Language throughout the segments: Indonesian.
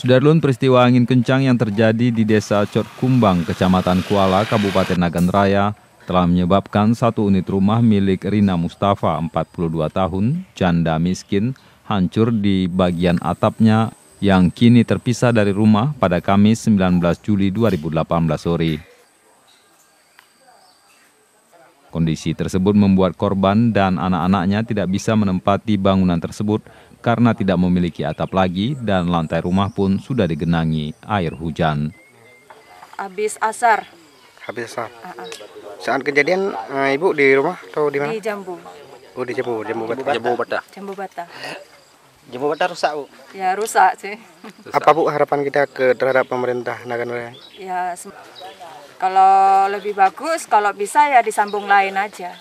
Sudarlun peristiwa angin kencang yang terjadi di desa Kumbang, kecamatan Kuala, Kabupaten Nagan Raya, telah menyebabkan satu unit rumah milik Rina Mustafa, 42 tahun, janda miskin, hancur di bagian atapnya yang kini terpisah dari rumah pada Kamis 19 Juli 2018 sore. Kondisi tersebut membuat korban dan anak-anaknya tidak bisa menempati bangunan tersebut karena tidak memiliki atap lagi dan lantai rumah pun sudah digenangi air hujan. Habis asar. Habis asar. Uh -uh. Saat kejadian uh, ibu di rumah atau di mana? Di Jambu. Oh di Jambu, Jambu Bata. Jambu Bata. Jambu Bata. Jambu Bata rusak bu. Ya rusak sih. Rusak. Apa bu harapan kita ke terhadap pemerintah Naga Ya kalau lebih bagus kalau bisa ya disambung lain aja.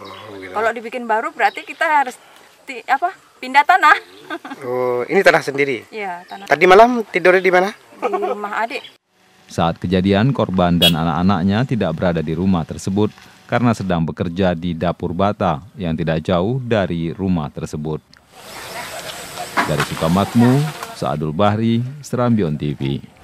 Oh, gitu. Kalau dibikin baru berarti kita harus apa pindah tanah. Oh, ini tanah sendiri? Iya, tanah. Tadi malam tidurnya di mana? Di rumah adik. Saat kejadian, korban dan anak-anaknya tidak berada di rumah tersebut karena sedang bekerja di dapur bata yang tidak jauh dari rumah tersebut. Dari Sukamakmu, Saadul Bahri, Serambion TV.